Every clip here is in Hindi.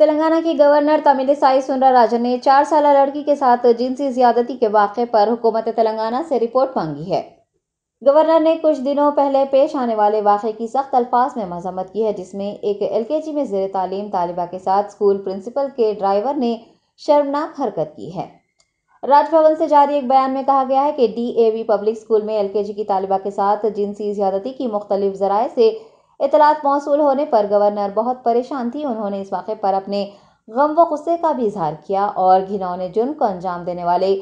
तेलंगाना के गवर्नर तमिलिसाई सुंदरराजन ने चार साल लड़की के साथ जिनसी ज्यादती के वाक़े पर हुकूमत तेलंगाना से रिपोर्ट मांगी है गवर्नर ने कुछ दिनों पहले पेश आने वाले वाक़े की सख्त अल्फाज में मजम्मत की है जिसमें एक एलकेजी में जेर तालीम तालिबा के साथ स्कूल प्रिंसिपल के ड्राइवर ने शर्मनाक हरकत की है राजभवन से जारी एक बयान में कहा गया है कि वी पब्लिक स्कूल में जी की तालिबा के साथ जिनसी ज्यादती की मुख्तलिफ जराए से इतलात मौसूल होने पर गवर्नर बहुत परेशान थी उन्होंने इस वाक़े पर अपने गम व गुस्से का भी इजहार किया और घिनौने जुर्म को अंजाम देने वाले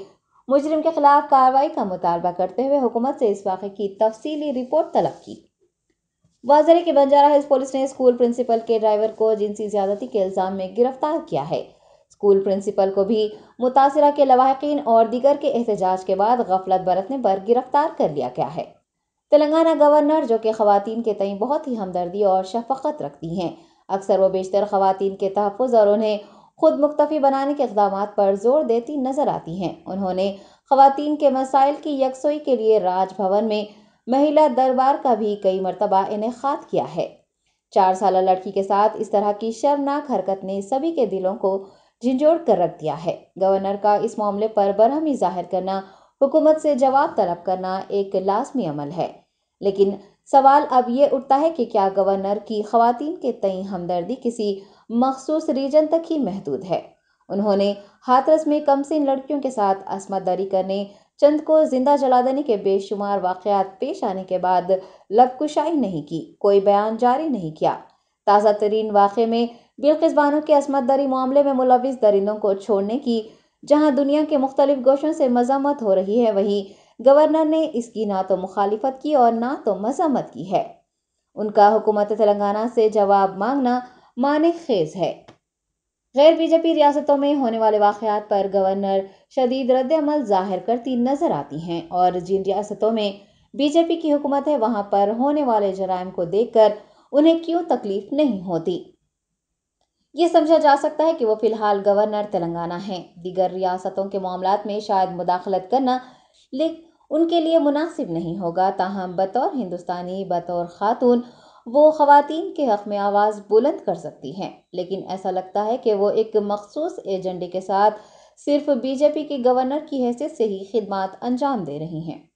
मुजरिम के खिलाफ कार्रवाई का मुतालबा करते हुए हुकूमत से इस वाक़े की तफसीली रिपोर्ट तलब की वाजरे के बंजारा हिल्स पुलिस ने स्कूल प्रिंसिपल के ड्राइवर को जिनसी ज्यादती के इल्ज़ाम में गिरफ्तार किया है स्कूल प्रिंसिपल को भी मुतासरा के लवाकिन और दीगर के एहतजाज के बाद गफलत बरतने पर गिरफ्तार कर लिया गया है तेलंगाना गवर्नर जो कि खातन के तई बहुत ही हमदर्दी और शफक़त रखती हैं अक्सर वो बेशतर ख़वान के तहफ़ और उन्हें खुद मुख्तफ़ी बनाने के इकदाम पर जोर देती नज़र आती हैं उन्होंने ख़वान के मसाइल की यकसोई के लिए राजभवन में महिला दरबार का भी कई मरतबा इनका किया है चार साल लड़की के साथ इस तरह की शर्मनाक हरकत ने सभी के दिलों को झिझोड़ कर रख दिया है गवर्नर का इस मामले पर बरहमी जाहिर करना हुकूमत से जवाब तलब करना एक लाजमी अमल है लेकिन सवाल अब ये उठता है कि क्या गवर्नर की खातन के तई हमदर्दी किसी मखसूस रीजन तक ही महदूद है उन्होंने हाथरस में कम से लड़कियों के साथ दरी करने चंद को जिंदा जला देने के बेशुमार वाक़ात पेश आने के बाद लबकुशाई नहीं की कोई बयान जारी नहीं किया ताज़ा तरीन वाक़े में बिलकिसबानों के के दरी मामले में मुलविस दरिंदों को छोड़ने की जहां दुनिया के मुख्तलिफ गोशों से मजामत हो रही है वहीं गवर्नर ने इसकी ना तो मुखालिफत की और ना तो मजामत की है उनका हुकूमत तेलंगाना से जवाब मांगना माने खेज है गैर बीजेपी रियासतों में होने वाले वाक़ात पर गवर्नर शदीद रद्दमल जाहिर करती नजर आती हैं और जिन रियासतों में बीजेपी की हुकूमत है वहाँ पर होने वाले जराइम को देखकर उन्हें क्यों तकलीफ नहीं होती ये समझा जा सकता है कि वो फिलहाल गवर्नर तेलंगाना हैं दीगर रियासतों के मामला में शायद मुदाखलत करना लेकिन उनके लिए मुनासिब नहीं होगा ताहम बतौर हिंदुस्तानी बतौर खातून वो खातन के हक़ में आवाज़ बुलंद कर सकती हैं लेकिन ऐसा लगता है कि वो एक मखसूस एजेंडे के साथ सिर्फ बीजेपी के गवर्नर की हैसियत से ही खिदमत अंजाम दे रही हैं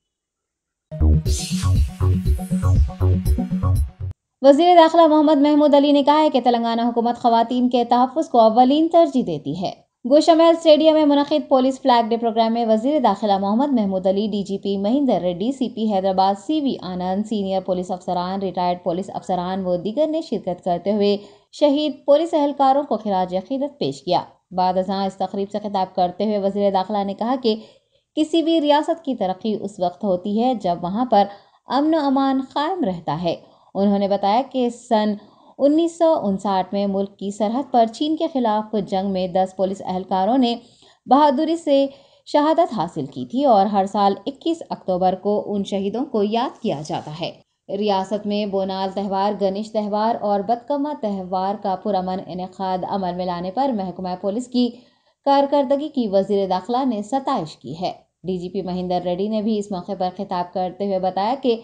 वजीर दाखिला मोहम्मद महमूद अली ने कहा है कि तेलंगाना हुकूमत खातन के तहफ़ को अवलिन तरजीह देती है गोशामहल स्टेडियम में मुनद पुलिस फ्लैग डे प्रोग्राम में वजीर दाखिला Mohammed Mahmood Ali D G P Mahender Reddy P Hyderabad C V Anand senior police अफसरान रिटायर्ड पुलिस अफसरान व दीगर ने शिरकत करते हुए शहीद पुलिस एहलकारों को खराज अकीदत पेश किया बाद इस तकरीब से खिताब करते हुए वजीर दाखिला ने कहा कि किसी भी रियासत की तरक्की उस वक्त होती है जब वहाँ पर अमन अमान कायम रहता है उन्होंने बताया कि सन उन्नीस में मुल्क की सरहद पर चीन के खिलाफ जंग में दस पुलिस अहलकारों ने बहादुरी से शहादत हासिल की थी और हर साल 21 अक्टूबर को उन शहीदों को याद किया जाता है रियासत में बोनाल त्यौहार गणेश त्यौहार और बदकमा त्यौहार का पुरमन इनका अमल में लाने पर महकमा पुलिस की कारकर्दगी की वजीर दाखिला ने सतश की है डीजीपी महेंद्र रेड्डी ने भी इस मौके पर खिताब करते हुए बताया कि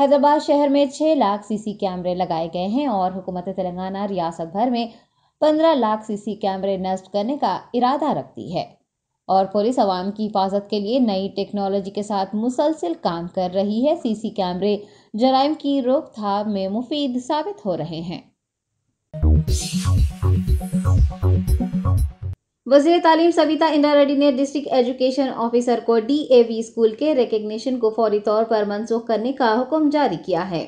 हैदराबाद शहर में छः लाख सीसी कैमरे लगाए गए हैं और हुकूमत तेलंगाना रियासत भर में पंद्रह लाख सीसी कैमरे नष्ट करने का इरादा रखती है और पुलिस आवाम की हिफाजत के लिए नई टेक्नोलॉजी के साथ मुसलसिल काम कर रही है सीसी कैमरे जराइम की रोकथाम में मुफीद साबित हो रहे हैं वजीर तालीम सविता इंदिरा रेड्डी ने डिस्ट्रिक्ट एजुकेशन ऑफिसर को डीएवी स्कूल के रिकग्निशन को फौरी तौर पर मनसूख करने का हुक्म जारी किया है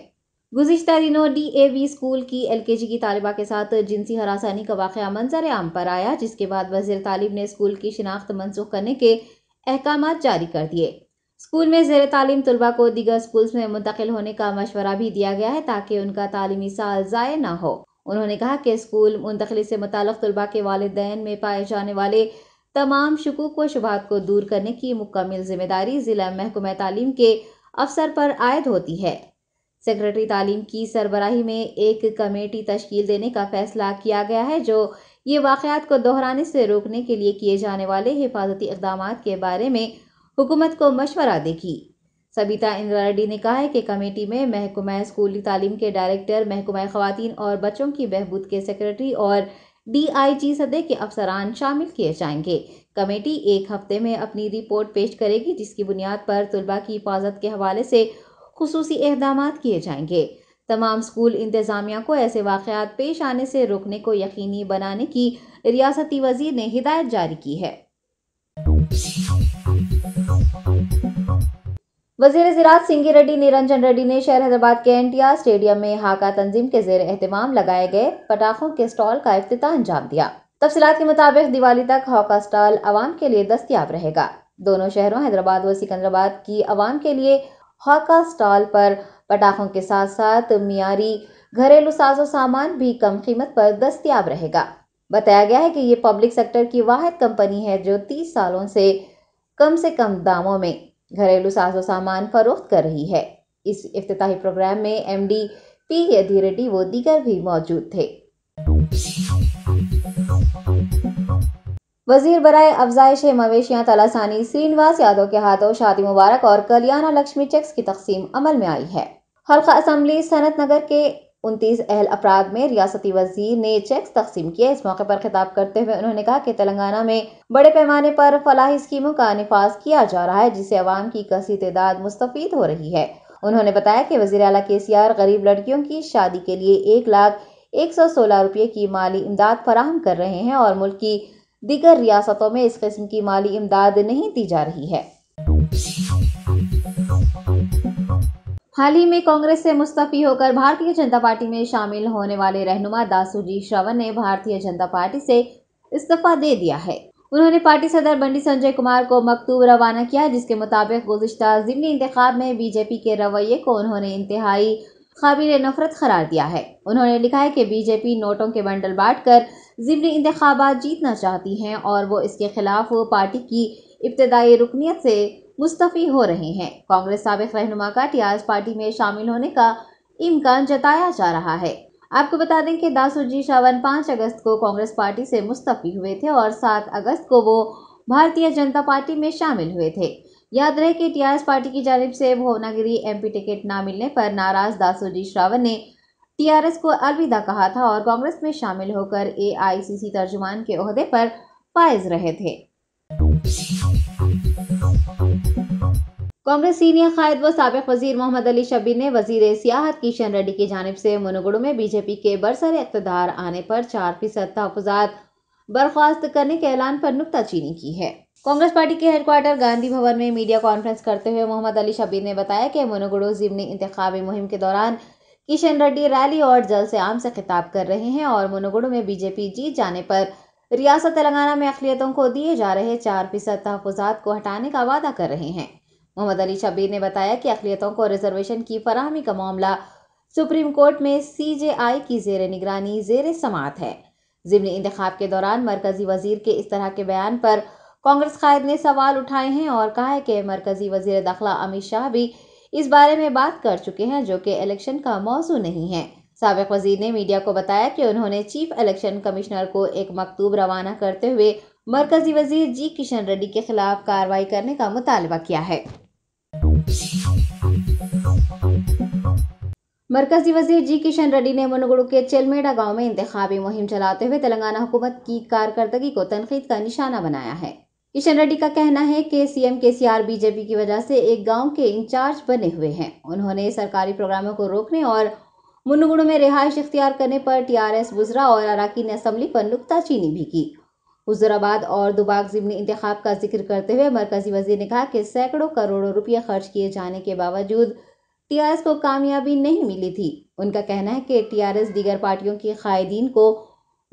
गुजशत दिनों डीएवी स्कूल की एलकेजी की तालिबा के साथ जिनसी हरासानी का वाक़ मंजर आम पर आया जिसके बाद वजीर तालीम ने स्कूल की शिनाख्त मनसूख करने के अहकाम जारी कर दिए स्कूल में जेर तालीम तलबा को दीगर स्कूल्स में मुंतकिल होने का मशवरा भी दिया गया है ताकि उनका तालीमी साल ज़ाय ना हो उन्होंने कहा कि स्कूल मुंतकली से मुतल तलबा के वालदेन में पाए जाने वाले तमाम शकूक व शुभात को दूर करने की मुकम्मल जिम्मेदारी ज़िला महकमा तालीम के अफसर पर आयद होती है सेक्रेटरी तालीम की सरबराही में एक कमेटी तश्ल देने का फैसला किया गया है जो ये वाक़ात को दोहराने से रोकने के लिए किए जाने वाले हिफाजती इकदाम के बारे में हुकूमत को मशवरा देगी सबिता इंद्रारेड्डी ने कहा है कि कमेटी में महकुमा स्कूली तालीम के डायरेक्टर महकुमा खुवान और बच्चों की बहबूद के सेक्रेटरी और डीआईजी सदे के अफसरान शामिल किए जाएंगे कमेटी एक हफ्ते में अपनी रिपोर्ट पेश करेगी जिसकी बुनियाद पर तलबा की हिफाजत के हवाले से खसूस इकदाम किए जाएंगे तमाम स्कूल इंतज़ामिया को ऐसे वाक़ात पेश आने से रोकने को यकीनी बनाने की रियासती वजीर ने हिदायत जारी की है वजीर ज़रात सिंगी रेड्डी निरंजन रेड्डी ने शहर हैदराबाद के एनटीआर स्टेडियम में हाका तंजीम के जेर अहतमाम लगाए गए पटाखों के स्टॉल का अफ्ताह अंजाम दिया तफसलत के मुताबिक दिवाली तक हाका स्टॉल आवाम के लिए दस्तियाब रहेगा दोनों शहरों हैदराबाद व सिकंदराबाद की आवाम के लिए हाका स्टॉल पर पटाखों के साथ साथ मीरी घरेलू साजो सामान भी कम कीमत पर दस्तियाब रहेगा बताया गया है कि ये पब्लिक सेक्टर की वाद कंपनी है जो तीस सालों से कम से कम दामों में घरेलू साजो सामान फरोख्त कर रही है इस अफ्ताही प्रोग्राम में M D P Yadi Reddy वो दीगर भी मौजूद थे वजीर बरए अफजाइश मवेशियां तलासानी श्रीनिवास यादव के हाथों शादी मुबारक और कल्याणा लक्ष्मी चेक्स की तकसीम अमल में आई है हल्का असम्बली सनत नगर के उनतीस अहल अपराध में रियासती वजीर ने चेक्स तकसीम किया इस मौके पर खिताब करते हुए उन्होंने कहा कि तेलंगाना में बड़े पैमाने पर फलाही स्कीमों का नफाज किया जा रहा है जिससे आवाम की कसी तदाद मुस्तफ़ हो रही है उन्होंने बताया कि वजी अला के सी आर गरीब लड़कियों की शादी के लिए एक लाख एक सौ सोलह रुपये की माली इमदाद फराहम कर रहे हैं और मुल्क की दीगर रियासतों में इस किस्म की माली इमदाद नहीं दी जा रही है हाल ही में कांग्रेस से मुस्तफी होकर भारतीय जनता पार्टी में शामिल होने वाले रहनुमा दासूजी श्रवण ने भारतीय जनता पार्टी से इस्तीफा दे दिया है उन्होंने पार्टी सदर बंडी संजय कुमार को मकतूब रवाना किया जिसके मुताबिक गुजशत जिमनी इंतखा में बीजेपी के रवैये को उन्होंने इंतहाई काबिल नफरत करार दिया है उन्होंने लिखा है कि बीजेपी नोटों के बंडल बांट कर जिमनी इंतबात जीतना चाहती हैं और वो इसके खिलाफ पार्टी की इब्तदाई रुकनीत से मुस्तफ़ी हो रहे हैं कांग्रेस सबक रहनुमा का टीआरएस पार्टी में शामिल होने का इम्कान जताया जा रहा है आपको बता दें कि दासूजी शावन पाँच अगस्त को कांग्रेस पार्टी से मुस्तफ़ी हुए थे और सात अगस्त को वो भारतीय जनता पार्टी में शामिल हुए थे याद रहे कि टीआरएस पार्टी की जानब से भुवनागिरी एमपी टिकट न मिलने पर नाराज दासूजी श्रावण ने टीआरएस को अलविदा कहा था और कांग्रेस में शामिल होकर एआईसीसी तर्जुमान के अहदे पर फायज रहे थे कांग्रेस सीनियर कायद व सबक वजीर मोहम्मद अली शबीर ने वजीर सियाहत किशन रेड्डी की जानब से मुनगुड़ में बीजेपी के बरसर इकतदार आने पर चार फीसद तहफात बर्खास्त करने के ऐलान पर नुकताचीनी की है कांग्रेस पार्टी के हेडक्वार्टर गांधी भवन में मीडिया कॉन्फ्रेंस करते हुए मोहम्मद अली शबीर ने बताया कि मुनगुड़ो जिमनी इंतबी मुहिम के दौरान किशन रेड्डी रैली और जल से आम से खिताब कर रहे हैं और मुनगुड़ो में बीजेपी जीत जाने पर रियासत तेलंगाना में अखिलियतों को दिए जा रहे चार फीसद तहफात को हटाने का वादा कर रहे हैं मोहम्मद अली शबीर ने बताया कि अखिलियतों को रिजर्वेशन की फरहमी का मामला सुप्रीम कोर्ट में सी जे आई की जेर निगरानी जेर समात है जिमनी इंतखा के दौरान मरकजी वजीर के इस तरह के बयान पर कांग्रेस कायद ने सवाल उठाए हैं और कहा है कि मरकजी वजी दाखिला अमित शाह भी इस बारे में बात कर चुके हैं जो कि इलेक्शन का मौजू नहीं है सबक वजीर ने मीडिया को बताया कि उन्होंने चीफ इलेक्शन कमिश्नर को एक मकतूब रवाना करते हुए मरकजी वजीर जी किशन रेड्डी के खिलाफ कार्रवाई करने का मुतालबा किया है मरकजी वजीर जी किशन रेड्डी ने मनगुड़ के चेलमेड़ा गांव में इंतबी मुहिम चलाते हुए तेलंगाना हुकूमत की कारकर्दगी को तनकीद का निशाना बनाया है किशन रेड्डी का कहना है कि सीएम आर बीजेपी की वजह से एक गांव के इंचार्ज बने हुए हैं उन्होंने सरकारी प्रोग्रामों को रोकने और मुन्नगुड़ में रिहाइश इख्तियार करने पर टीआरएस वजरा और अराकीन असम्बली पर नुकताचीनी भी की हुजराबाद और दुबाग जिमनी इंतखब का जिक्र करते हुए मरकजी वजीर ने कहा कि सैकड़ों करोड़ों रुपये खर्च किए जाने के बावजूद टीआरएस को कामयाबी नहीं मिली थी उनका कहना है कि टीआरएस दीगर पार्टियों की कायदीन को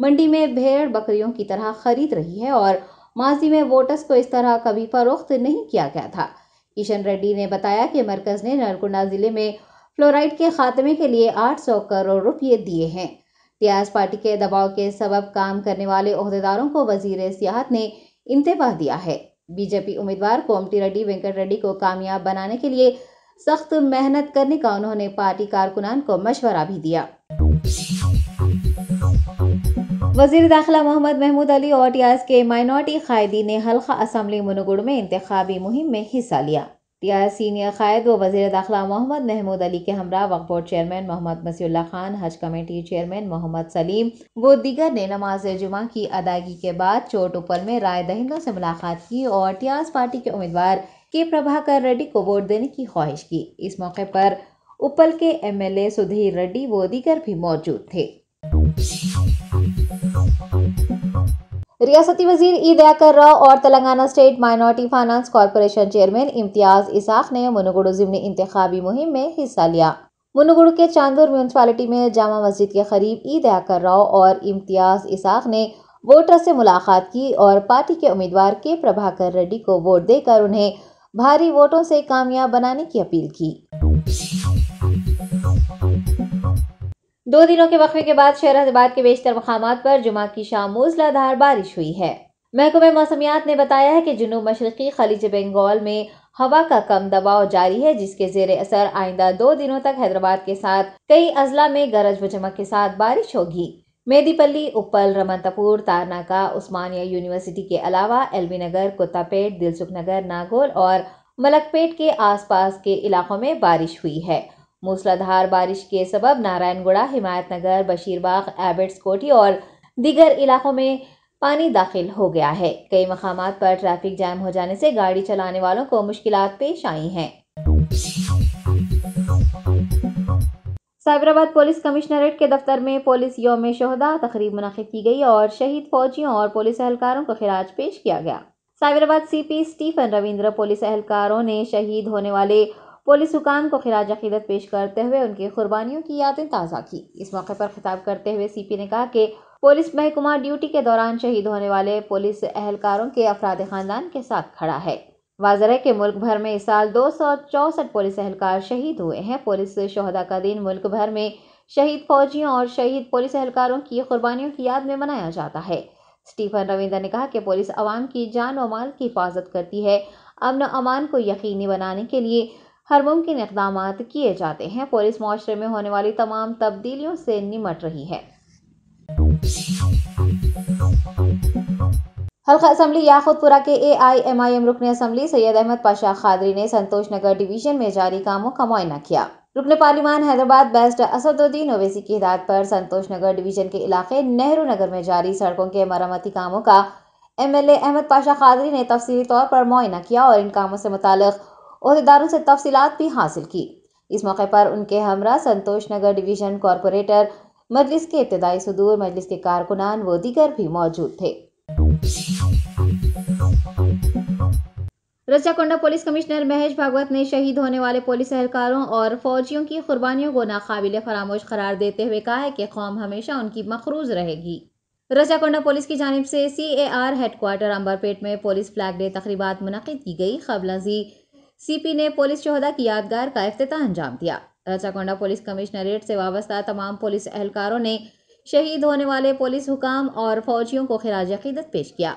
मंडी में भेड़ बकरियों की तरह खरीद रही है और माजी में वोटर्स को इस तरह कभी फरोख्त नहीं किया गया था किशन रेड्डी ने बताया कि मरकज ने नरकुंडा जिले में फ्लोराइड के खात्मे के लिए 800 करोड़ रुपये दिए हैं रियाज पार्टी के दबाव के सबब काम करने वाले अहदेदारों को वजीर सियाहत ने इंतबाह दिया है बीजेपी उम्मीदवार कोमटी रेड्डी वेंकट रेड्डी को कामयाब बनाने के लिए सख्त मेहनत करने का उन्होंने पार्टी कारकुनान को मशवरा भी दिया वजीर दाखिला मोहम्मद महमूद अली और टियाज के माइनॉरिटी कायदी ने हल्का असम्बली मुनगुड़ में इंतबी मुहिम में हिस्सा लिया सीनियर क़ायद व वज़ी दाखिला मोहम्मद महमूद अली के हमरा वक्फ बोर्ड चेयरमैन मोहम्मद मसील खान हज कमेटी चेयरमैन मोहम्मद सलीम वो दीगर ने नमाज जुमा की अदायगी के बाद चोट ऊपर में राय दहिंदों से मुलाकात की और एस पार्टी के उम्मीदवार के प्रभाकर रेड्डी को वोट देने की ख्वाहिश की इस मौके पर उपल के M L A Sudheer Reddy वो दीगर भी मौजूद थे रियासती वजीर ईद अकर और Telangana state minority finance corporation chairman Imtiaz Ishaq ने मुनगुड़ ज़िमनी इंतबी मुहिम में हिस्सा लिया मुनगुड़ के चांदपुर म्यूनसिपालिटी में जामा मस्जिद के करीब ईद अकर और इम्तियाज इसाक ने वोटर से मुलाकात की और पार्टी के उम्मीदवार के प्रभाकर रेड्डी को वोट देकर उन्हें भारी वोटों से कामयाब बनाने की अपील की दो दिनों के वक्फे के बाद शहर हैदराबाद के बेशतर मकाम पर जुमा की शाम मूसलाधार बारिश हुई है महकमे मौसमियात ने बताया है कि जुनूब मशरकी खलीज बंगाल में हवा का कम दबाव जारी है जिसके जेर असर आइंदा दो दिनों तक हैदराबाद के साथ कई अजला में गरज व चमक के साथ बारिश होगी मेदीपल्ली उपल रमनतापुर तारनाका उस्मानिया यूनिवर्सिटी के अलावा एलबी नगर कुत्तापेट दिलसुख नगर नागौर और मलकपेट के आसपास के इलाकों में बारिश हुई है मूसलाधार बारिश के सबब नारायणगुड़ा हिमायतनगर बशीरबाग एबिट्स कोटी और दीगर इलाकों में पानी दाखिल हो गया है कई मकाम पर ट्रैफिक जाम हो जाने से गाड़ी चलाने वालों को मुश्किल पेश आई हैं साइबराबाद पुलिस कमिश्नरेट के दफ्तर में पुलिस योम शहदा तकरीब मुनद की गई और शहीद फौजियों और पुलिस एहलकारों को खराज पेश किया गया Cyberabad CP Stephen Ravindra police एहलकारों ने शहीद होने वाले पुलिस हुकाम को खराज अकीदत पेश करते हुए उनकी कुर्बानियों की यादें ताज़ा की इस मौके पर खिताब करते हुए सी पी ने कहा कि पुलिस महकुमा ड्यूटी के दौरान शहीद होने वाले पुलिस अहलकारों के अफराद खानदान के साथ खड़ा है वाजर है कि मुल्क भर में इस साल दो सौ चौसठ पुलिस अहलकार शहीद हुए हैं पुलिस शहदा का दिन मुल्क भर में शहीद फौजियों और शहीद पुलिस अहलकारों की कुर्बानियों की याद में मनाया जाता है स्टीफन रविंदर ने कहा कि पुलिस अवाम की जान व माल की हिफाजत करती है अमन अमान को यकीनी बनाने के लिए हर मुमकिन इकदाम किए जाते हैं पुलिस माशरे में होने वाली तमाम तब्दीलियों से निमट रही है हल्का असम्बली याखुदपुरा के A I M I M रुकन असम्बली सैयद अहमद पाशा खादरी ने संतोष नगर डिवीजन में जारी कामों का मुआयना किया रुकन पार्लिमान हैदराबाद बेस्ट असदुद्दीन ओवैसी की हिदायत पर संतोष नगर डिवीजन के इलाके नेहरू नगर में जारी सड़कों के मरम्मती कामों का M L A Ahmed Pasha Quadri ने तफसीली तौर पर मुआयना किया और इन कामों से मुतल अहदेदारों से तफसीत भी हासिल की इस मौके पर उनके हमरा संतोष नगर डिवीज़न कॉरपोरेटर मजलिस के इब्तदाई सदूर मजलिस के कारकुनान व दीगर भी मौजूद थे रजाकोंडा पुलिस कमिश्नर महेश भागवत ने शहीद होने वाले पुलिस अहलकारों और फौजियों की कुर्बानियों को नाकाबिल फरामोश करार देते हुए कहा है कि कौम हमेशा उनकी मखरूज रहेगी रजाकोंडा पुलिस की जानब से सी ए आर हेडकोार्टर अम्बरपेट में पुलिस फ्लैग डे तकरीबा मुनद की गई खबलजी सीपी ने पुलिस शहदा की यादगार का अफ्तः अंजाम दिया रचाकोंडा पुलिस कमिश्नरेट से वाबस्ता तमाम पुलिस एहलकारों ने शहीद होने वाले पुलिस हुकाम और फौजियों को खराज अकीदत पेश किया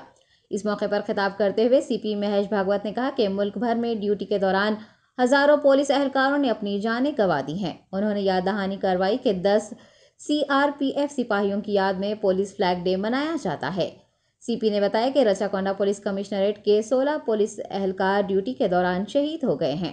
इस मौके पर खिताब करते हुए सीपी महेश भागवत ने कहा कि मुल्क भर में ड्यूटी के दौरान हजारों पुलिस एहलकारों ने अपनी जानें गंवा दी हैं उन्होंने याद दहानी करवाई कि दस सीआरपीएफ सिपाहियों की याद में पुलिस फ्लैग डे मनाया जाता है सीपी ने बताया कि रचाकोंडा पुलिस कमिश्नरेट के 16 पुलिस एहलकार ड्यूटी के दौरान शहीद हो गए हैं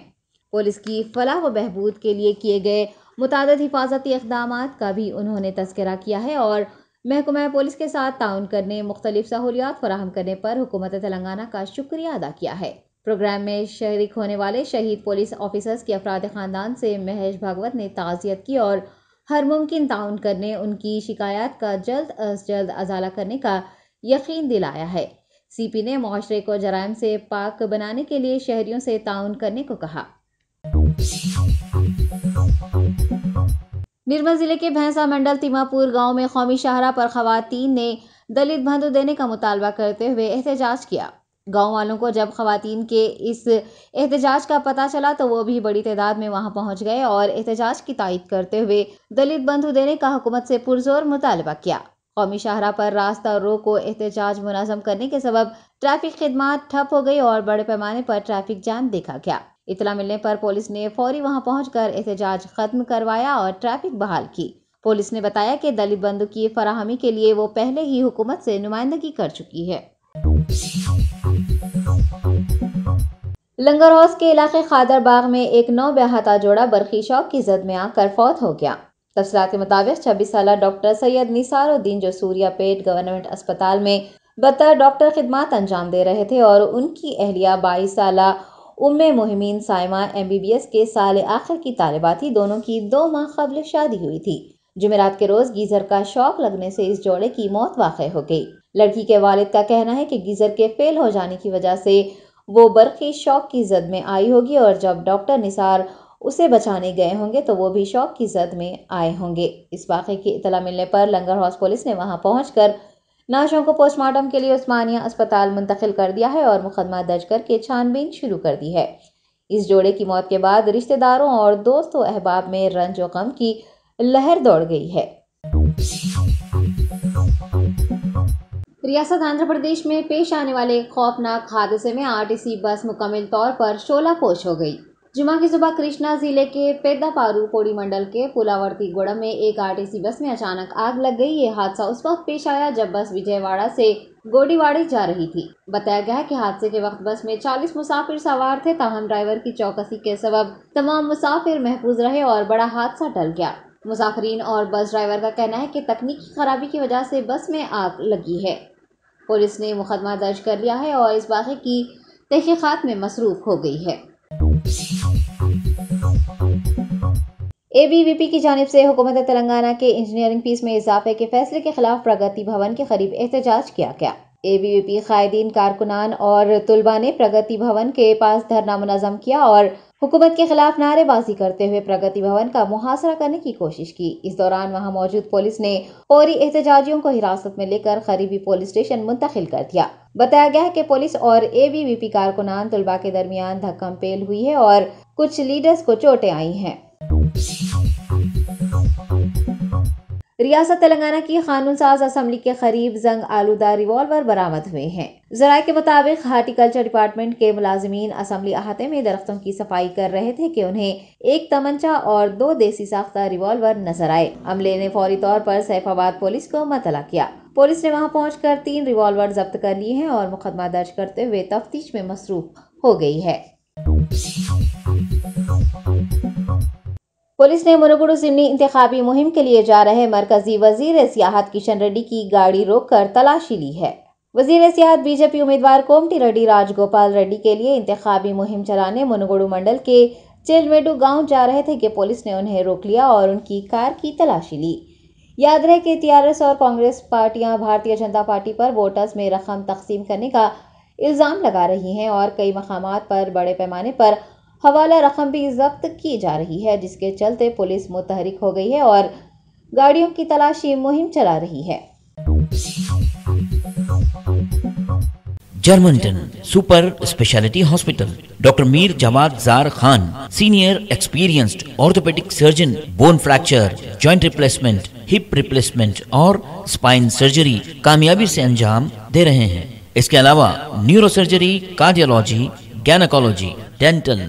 पुलिस की फलाह व बहबूद के लिए किए गए मुतद हिफाजती इकदाम का भी उन्होंने तस्करा किया है और महकमा पुलिस के साथ ताउन करने मुख्तलिफ सहूलियात फराहम करने पर हुकूमत तेलंगाना का शुक्रिया अदा किया है प्रोग्राम में शरीक होने वाले शहीद पुलिस ऑफिसर्स के अफराद ख़ानदान से महेश भागवत ने ताज़ियत की और हर मुमकिन ताउन करने उनकी शिकायत का जल्द अज जल्द अजाला करने का यकीन दिलाया है सीपी ने माशरे को जराइम से पाक बनाने के लिए शहरियों से ताउन करने को कहा निर्मल जिले के भैंसा मंडल तिमापुर गांव में कौमी शाहरा पर खातन ने दलित बंधु देने का मुतालबा करते हुए एहतजाज किया गांव वालों को जब खातन के इस एहतजाज का पता चला तो वो भी बड़ी तादाद में वहां पहुंच गए और एहतजाज की तायद करते हुए दलित बंधु देने का हुकूमत से पुरजोर मुतालबा किया कौमी शाहरा पर रास्ता रोको एहतजाज मुनम करने के सबब ट्रैफिक खदमात ठप हो गई और बड़े पैमाने पर ट्रैफिक जाम देखा गया इतला मिलने पर पुलिस ने फौरी वहां पहुंचकर एहतजाज खत्म करवाया और ट्रैफिक बहाल की पुलिस ने बताया कि दलित बंधु की फराहमी के लिए वो पहले ही हुकूमत से नुमाइंदगी कर चुकी है लंगर हौस के इलाके खादर बाग में एक नौ ब्याहता जोड़ा बरखी शौक की जद में आकर फौत हो गया तस्ला के मुताबिक छब्बीस साल डॉक्टर सैयद निसारुद्दीन जो सूर्या पेट गवर्नमेंट अस्पताल में बतर डॉक्टर खिदमत अंजाम दे रहे थे और उनकी अहलिया बाईस साल उम मुहिमीन साइमा एम बी बी एस के साल आखिर की तालबा थी दोनों की दो माह कबल शादी हुई थी जुमेरात के रोज गीजर का शौक लगने से इस जोड़े की मौत वाक़ हो गई लड़की के वालिद का कहना है कि गीजर के फेल हो जाने की वजह से वो बर्फी शौक की जद में आई होगी और जब डॉक्टर निसार उसे बचाने गए होंगे तो वो भी शौक की जद में आए होंगे इस वाक़े की इतला मिलने पर लंगर हाउस पुलिस ने वहाँ पहुँच नाशों को पोस्टमार्टम के लिए उस्मानिया अस्पताल मुंतकिल कर दिया है और मुकदमा दर्ज करके छानबीन शुरू कर दी है इस जोड़े की मौत के बाद रिश्तेदारों और दोस्तों अहबाब में रंज गम की लहर दौड़ गई है रियासत आंध्र प्रदेश में पेश आने वाले खौफनाक हादसे में आरटीसी बस मुकम्मल तौर पर शोला पोश हो गई जुमा की सुबह कृष्णा जिले के पेद्दापारू कोड़ी मंडल के पुलावर्ती गोड़ा में एक आरटीसी बस में अचानक आग लग गई ये हादसा उस वक्त पेश आया जब बस विजयवाड़ा से गोडीवाड़ी जा रही थी बताया गया कि हादसे के वक्त बस में 40 मुसाफिर सवार थे ताहम ड्राइवर की चौकसी के सबब तमाम मुसाफिर महफूज रहे और बड़ा हादसा टल गया मुसाफरीन और बस ड्राइवर का कहना है कि तकनीकी खराबी की वजह से बस में आग लगी है पुलिस ने मुकदमा दर्ज कर लिया है और इस बाकी की तहकीकत में मसरूफ हो गई है एबीवीपी की जानब से हुकूमत तेलंगाना के इंजीनियरिंग फीस में इजाफे के फैसले के खिलाफ प्रगति भवन के करीब एहतजाज किया गया ए बी वी पी कायदीन कारकुनान और तुलबा ने प्रगति भवन के पास धरना मुनजम किया और हुकूमत के खिलाफ नारेबाजी करते हुए प्रगति भवन का मुहासरा करने की कोशिश की इस दौरान वहां मौजूद पुलिस ने फौरी एहतजाजियों को हिरासत में लेकर करीबी पुलिस स्टेशन मुंतकिल कर दिया बताया गया है कि पुलिस और ए बी वी पी कारकुनान तुलबा के दरमियान धक्कम पेल हुई है और कुछ लीडर्स को चोटें आई हैं रियासत तेलंगाना की कानून साज असम्बली के करीब जंग आलूदा रिवॉल्वर बरामद हुए हैं जराये के मुताबिक हार्टिकल्चर डिपार्टमेंट के मुलाजमीन असम्बली अहाते में दरख्तों की सफाई कर रहे थे कि उन्हें एक तमंचा और दो देसी साख्ता रिवॉल्वर नजर आए अमले ने फौरी तौर पर सैफाबाद पुलिस को मतला किया पुलिस ने वहां पहुंचकर तीन रिवॉल्वर जब्त कर लिए हैं और मुकदमा दर्ज करते हुए तफ्तीश में मसरूफ हो गई है पुलिस ने मुरगुड़ जिमनी इंतबी मुहिम के लिए जा रहे मरकजी वजीर सियाहत किशन रेड्डी की गाड़ी रोककर तलाशी ली है वजीर सियाहत बीजेपी उम्मीदवार कोमटी रेड्डी राजगोपाल रेड्डी के लिए इंतबी मुहिम चलाने मुनगुड़ू मंडल के चिलमेडू गांव जा रहे थे कि पुलिस ने उन्हें रोक लिया और उनकी कार की तलाशी ली याद रहे कि टीआरएस और कांग्रेस पार्टियां भारतीय जनता पार्टी पर वोटर्स में रकम तकसीम करने का इल्ज़ाम लगा रही हैं और कई मकाम पर बड़े पैमाने पर हवाला रकम भी जब्त की जा रही है जिसके चलते पुलिस मुतहरिक हो गई है और गाड़ियों की तलाशी मुहिम चला रही है Germanten super speciality hospital doctor Mir Jawad Zar Khan senior experienced orthopaedic surgeon bone fracture joint replacement hip replacement और स्पाइन सर्जरी कामयाबी से अंजाम दे रहे हैं इसके अलावा neuro surgery cardiology gynaecology dental